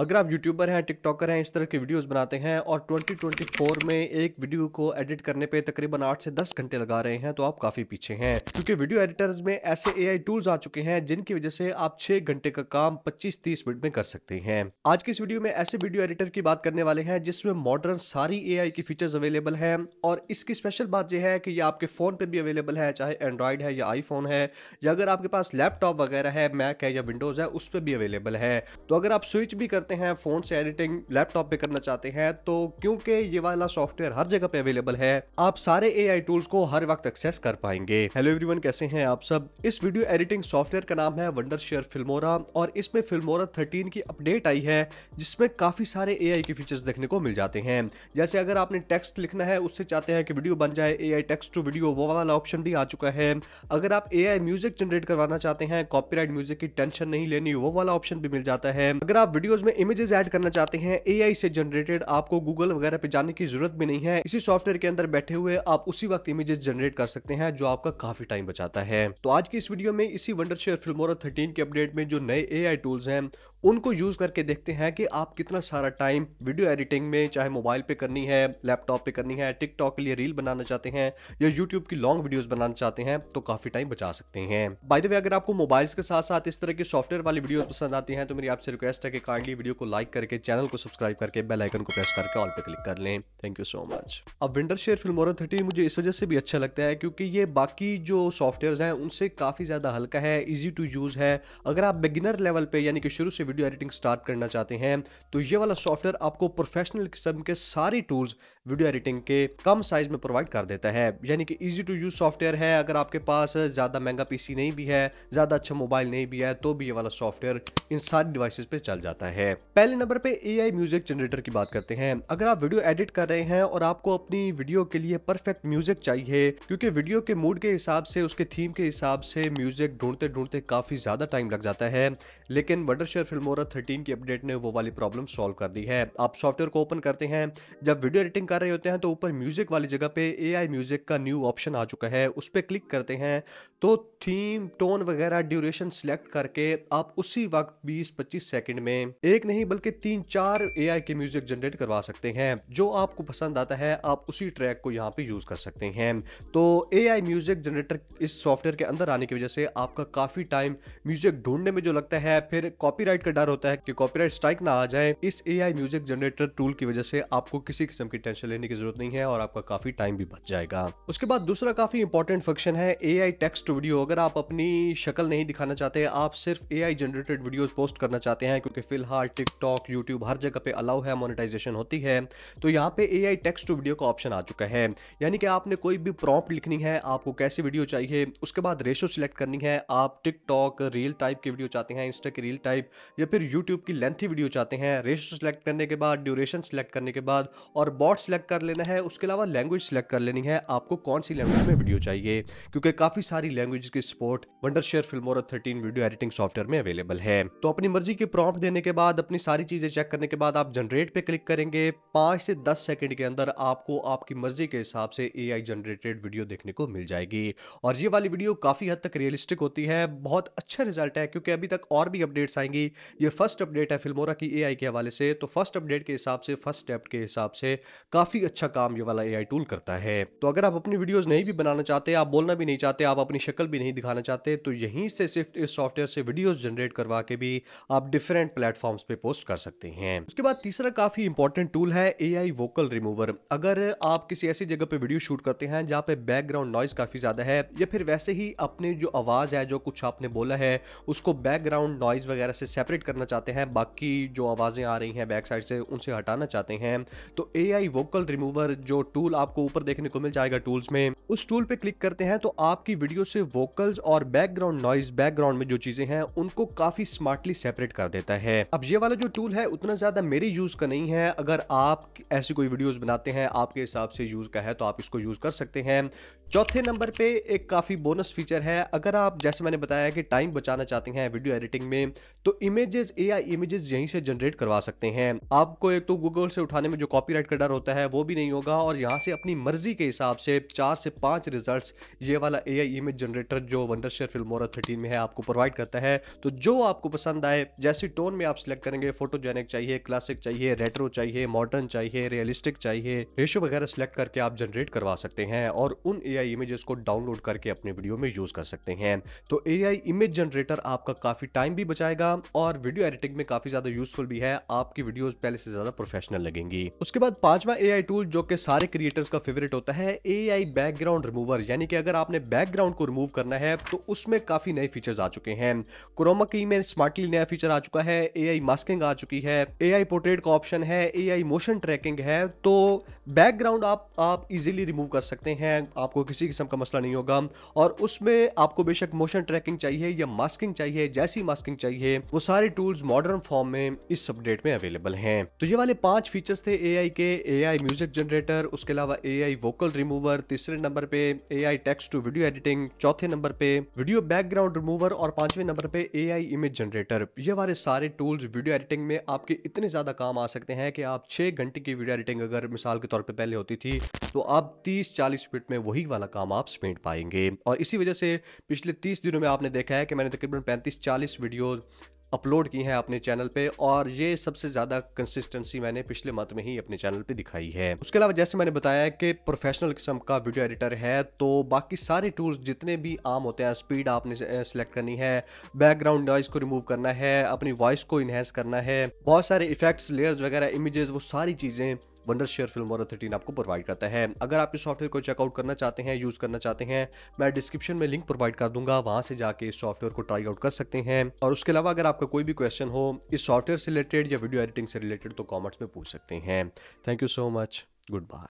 अगर आप यूट्यूबर हैं टिकटॉकर हैं इस तरह के वीडियोस बनाते हैं और 2024 में एक वीडियो को एडिट करने पे तकरीबन 8 से 10 घंटे लगा रहे हैं तो आप काफ़ी पीछे हैं क्योंकि वीडियो एडिटर्स में ऐसे एआई टूल्स आ चुके हैं जिनकी वजह से आप 6 घंटे का काम 25-30 मिनट में कर सकते हैं आज की इस वीडियो में ऐसे वीडियो एडिटर की बात करने वाले हैं जिसमें मॉडर्न सारी ए की फीचर्स अवेलेबल है और इसकी स्पेशल बात यह है कि ये आपके फ़ोन पर भी अवेलेबल है चाहे एंड्रॉयड है या आईफोन है या अगर आपके पास लैपटॉप वगैरह है मैक है या विंडोज़ है उस पर भी अवेलेबल है तो अगर आप स्विच भी करते हैं फ़ोन से एडिटिंग लैपटॉप पे करना चाहते हैं तो क्योंकि ये वाला सॉफ्टवेयर हर जगह पे अवेलेबल है आप सारे एआई टूल्स को हर वक्त एक्सेस कर पाएंगे हेलो एवरीवन कैसे हैं आप सब इस वीडियो एडिटिंग सॉफ्टवेयर का नाम है वंडर शेयर फिल्मोरा और इसमें फिल्मोरा थर्टीन की अपडेट आई है जिसमें काफ़ी सारे ए के फीचर्स देखने को मिल जाते हैं जैसे अगर आपने टेक्स्ट लिखना है उससे चाहते हैं कि वीडियो बन जाए ए टेक्स्ट टू वीडियो वो वाला ऑप्शन भी आ चुका है अगर आप ए म्यूजिक जनरेट करवाना चाहते हैं कॉपीराइट म्यूजिक की टेंशन नहीं लेनी वो वाला ऑप्शन भी मिल जाता है अगर आप वीडियोस में इमेजेस ऐड करना चाहते हैं एआई से जनरेटेड आपको गूगल वगैरह पे जाने की जरूरत भी नहीं है इसी सॉफ्टवेयर के अंदर बैठे हुए आप उसी वक्त इमेजेस जनरेट कर सकते हैं जो आपका काफी टाइम बचाता है तो आज की इस वीडियो में इसी वंडर शेयर फिल्मोरा थर्टीन के अपडेट में जो नए ए टूल्स हैं उनको यूज़ करके देखते हैं कि आप कितना सारा टाइम वीडियो एडिटिंग में चाहे मोबाइल पे करनी है लैपटॉप पे करनी है टिकटॉक के लिए रील बनाना चाहते हैं या यूट्यूब की लॉन्ग वीडियोस बनाना चाहते हैं तो काफ़ी टाइम बचा सकते हैं बाय द वे अगर आपको मोबाइल्स के साथ साथ इस तरह की सॉफ्टवेयर वाली वीडियो पसंद आती हैं तो मेरी आपसे रिक्वेस्ट है कि काइंडली वीडियो को लाइक करके चैनल को सब्सक्राइब करके बेलाइकन को प्रेस करके ऑल पे क्लिक कर लें थैंक यू सो मच अब विंडर शेयर फिल्म और मुझे इस वजह से भी अच्छा लगता है क्योंकि ये बाकी जो सॉफ्टवेयर हैं उनसे काफ़ी ज़्यादा हल्का है ईजी टू यूज़ है अगर आप बिगिनर लेवल पर यानी कि शुरू से वीडियो एडिटिंग स्टार्ट करना चाहते हैं तो ये वाला सॉफ्टवेयर आपको प्रोफेशनल किस्म के सारे टूल्स वीडियो एडिटिंग के कम साइज में प्रोवाइड कर देता है यानी कि इजी टू यूज सॉफ्टवेयर है अगर आपके पास ज़्यादा महंगा पीसी नहीं भी है ज़्यादा अच्छा मोबाइल नहीं भी है तो भी ये वाला सॉफ्टवेयर इन सारी डिवाइसेस पे चल जाता है पहले नंबर पे ए म्यूजिक जनरेटर की बात करते हैं अगर आप वीडियो एडिट कर रहे हैं और आपको अपनी वीडियो के लिए परफेक्ट म्यूजिक चाहिए क्योंकि वीडियो के मूड के हिसाब से उसके थीम के हिसाब से म्यूजिक ढूंढते ढूंढते काफी ज्यादा टाइम लग जाता है लेकिन वर्डर फिल्म फिल्मोरा 13 की अपडेट ने वो वाली प्रॉब्लम सॉल्व कर दी है आप सॉफ्टवेयर को ओपन करते हैं जब वीडियो एडिटिंग कर रहे होते हैं तो ऊपर म्यूजिक वाली जगह पे एआई म्यूजिक का न्यू ऑप्शन आ चुका है उस पर क्लिक करते हैं तो थीम टोन वगैरह ड्यूरेशन सिलेक्ट करके आप उसी वक्त बीस पच्चीस सेकेंड में एक नहीं बल्कि तीन चार ए के म्यूजिक जनरेट करवा सकते हैं जो आपको पसंद आता है आप उसी ट्रैक को यहाँ पे यूज कर सकते हैं तो ए म्यूजिक जनरेटर इस सॉफ्टवेयर के अंदर आने की वजह से आपका काफी टाइम म्यूजिक ढूंढने में जो लगता है फिर कॉपीराइट का डर होता है कि कॉपीराइट स्ट्राइक ना आ जाए इस एआई म्यूजिक जनरेटर टूल की वजह से आपको किसी किस्म की टेंशन लेने की जरूरत नहीं है और आपका काफी टाइम भी बच जाएगा उसके बाद दूसरा काफी इंपॉर्टेंट फंक्शन है ए आई टेक्स्ट वीडियो अगर आप अपनी शक्ल नहीं दिखाना चाहते आप सिर्फ A I generated video post करना चाहते हैं क्योंकि फिलहाल टिकटॉक यूट्यूब हर जगह पे अलाउ है मोनिटाइजेशन होती है तो यहाँ पे ए आई टेक्स्ट वीडियो का ऑप्शन आ चुका है यानी कि आपने कोई भी प्रॉम्प्ट लिखनी है आपको कैसी वीडियो चाहिए उसके बाद रेशो सिलेक्ट करनी है आप टिकटॉक रील टाइप की वीडियो चाहते हैं इंस्टा की रील टाइप या फिर यूट्यूब की लेंथी वीडियो चाहते हैं रेशो सेलेक्ट करने के बाद ड्यूरेशन सेलेक्ट करने के बाद और बॉट सेलेक्ट कर लेना है उसके अलावा लैंग्वेज सेलेक्ट कर लेनी है आपको कौन सी लैंग्वेज में वीडियो चाहिए क्योंकि काफ़ी सारी लैंग्वेज की support Wondershare Filmora thirteen video editing software में अवेलेबल है तो अपनी मर्जी के प्रॉम्प्ट देने के बाद अपनी सारी चीज़ें चेक करने के बाद आप जनरेट पे क्लिक करेंगे पांच से दस सेकेंड के अंदर आपको आपकी मर्जी के हिसाब से ए जनरेटेड वीडियो देखने को मिल जाएगी और ये वाली वीडियो काफ़ी हद तक रियलिस्टिक होती है बहुत अच्छा रिजल्ट है क्योंकि अभी तक और भी अपडेट्स आएंगी ये फर्स्ट अपडेट है फिल्मोरा की एआई के हवाले से तो फर्स्ट अपडेट के हिसाब से फर्स्ट स्टेप के हिसाब से काफ़ी अच्छा काम ये वाला एआई टूल करता है तो अगर आप अपनी वीडियोस नहीं भी बनाना चाहते आप बोलना भी नहीं चाहते आप अपनी शक्ल भी नहीं दिखाना चाहते तो यहीं से सिर्फ इस सॉफ्टवेयर से वीडियोज़ जनरेट करवा के भी आप डिफरेंट प्लेटफॉर्म्स पे पोस्ट कर सकते हैं उसके बाद तीसरा काफ़ी इंपॉर्टेंट टूल है ए वोकल रिमूवर अगर आप किसी ऐसी जगह पर वीडियो शूट करते हैं जहाँ पे बैकग्राउंड नॉइज काफ़ी ज़्यादा है या फिर वैसे ही अपने जो आवाज़ है जो कुछ आपने बोला है उसको बैकग्राउंड नॉइज वगैरह से सेपरेट सेपरेट करना चाहते हैं बाकी जो आवाज़ें आ रही हैं बैक साइड से उनसे हटाना चाहते हैं तो ए वोकल रिमूवर जो टूल आपको ऊपर देखने को मिल जाएगा टूल्स में उस टूल पर क्लिक करते हैं तो आपकी वीडियो से वोकल्स और बैकग्राउंड नॉइज बैकग्राउंड में जो चीज़ें हैं उनको काफ़ी स्मार्टली सेपरेट कर देता है अब ये वाला जो टूल है उतना ज़्यादा मेरे यूज़ का नहीं है अगर आप ऐसी कोई वीडियोज़ बनाते हैं आपके हिसाब से यूज़ का है तो आप इसको यूज़ कर सकते हैं चौथे नंबर पे एक काफ़ी बोनस फीचर है अगर आप जैसे मैंने बताया कि टाइम बचाना चाहते हैं वीडियो एडिटिंग में तो इमेजेस एआई इमेजेस यहीं से जनरेट करवा सकते हैं आपको एक तो गूगल से उठाने में जो कॉपीराइट का डर होता है वो भी नहीं होगा और यहाँ से अपनी मर्जी के हिसाब से चार से पाँच रिजल्ट ये वाला ए इमेज जनरेटर जो वंडरशेयर फिल्मोरा थर्टीन में है आपको प्रोवाइड करता है तो जो आपको पसंद आए जैसी टोन में आप सिलेक्ट करेंगे फोटोजेनिक चाहिए क्लासिक चाहिए रेट्रो चाहिए मॉडर्न चाहिए रियलिस्टिक चाहिए रेशो वगैरह सेलेक्ट करके आप जनरेट करवा सकते हैं और उन ए एआई इमेजेस को डाउनलोड करके अपने वीडियो में यूज कर सकते हैं तो एआई इमेज जनरेटर आपका काफी टाइम भी बचाएगा और वीडियो एडिटिंग में काफी ज्यादा यूजफुल भी है आपकी वीडियोस पहले से ज्यादा प्रोफेशनल लगेंगी उसके बाद पांचवा ए टूल जो कि सारे क्रिएटर्स का फेवरेट होता है ए बैकग्राउंड रिमूवर यानी कि अगर आपने बैकग्राउंड को रिमूव करना है तो उसमें काफी नए फीचर्स आ चुके हैं क्रोमा की में स्मार्टली नया फीचर आ चुका है ए मास्किंग आ चुकी है एआई पोर्ट्रेट का ऑप्शन है एआई मोशन ट्रैकिंग है तो बैकग्राउंड आप आप इजीली रिमूव कर सकते हैं आपको किसी किस्म का मसला नहीं होगा और उसमें आपको बेशक मोशन ट्रैकिंग चाहिए या मास्किंग चाहिए जैसी मास्किंग चाहिए वो सारे टूल्स मॉडर्न फॉर्म में इस अपडेट में अवेलेबल हैं तो ये वाले पांच फीचर्स थे एआई के एआई म्यूजिक जनरेटर उसके अलावा एआई वोकल रिमूवर तीसरे नंबर पे AI text to video editing चौथे नंबर पे वीडियो बैकग्राउंड रिमूवर और पांचवे नंबर पे एआई इमेज जनरेटर ये वाले सारे टूल्स वीडियो एडिटिंग में आपके इतने ज्यादा काम आ सकते हैं कि आप छह घंटे की वीडियो एडिटिंग अगर मिसाल के तौर पर पहले होती थी तो आप 30-40 मिनट में वही वाला काम आप समेट पाएंगे और इसी वजह से पिछले 30 दिनों में आपने देखा है कि मैंने तकरीबन 35-40 वीडियो अपलोड की हैं अपने चैनल पे और ये सबसे ज़्यादा कंसिस्टेंसी मैंने पिछले मंथ में ही अपने चैनल पे दिखाई है उसके अलावा जैसे मैंने बताया कि प्रोफेशनल किस्म का वीडियो एडिटर है तो बाकी सारे टूल्स जितने भी आम होते हैं स्पीड आपने सेलेक्ट करनी है बैकग्राउंड नॉइस को रिमूव करना है अपनी वॉइस को इन्हेंस करना है बहुत सारे इफेक्ट्स लेयर्स वगैरह इमेजेस वो सारी चीज़ें Wondershare Filmora thirteen आपको प्रोवाइड करता है अगर आप इस सॉफ्टवेयर को चेकआउट करना चाहते हैं यूज़ करना चाहते हैं मैं डिस्क्रिप्शन में लिंक प्रोवाइड कर दूंगा वहाँ से जाके इस सॉफ्टवेयर को ट्राई आउट कर सकते हैं और उसके अलावा अगर आपका कोई भी क्वेश्चन हो इस सॉफ्टवेयर से रिलेटेड या वीडियो एडिटिंग से रिलेटेड तो कॉमेंट्स में पूछ सकते हैं thank you so much good bye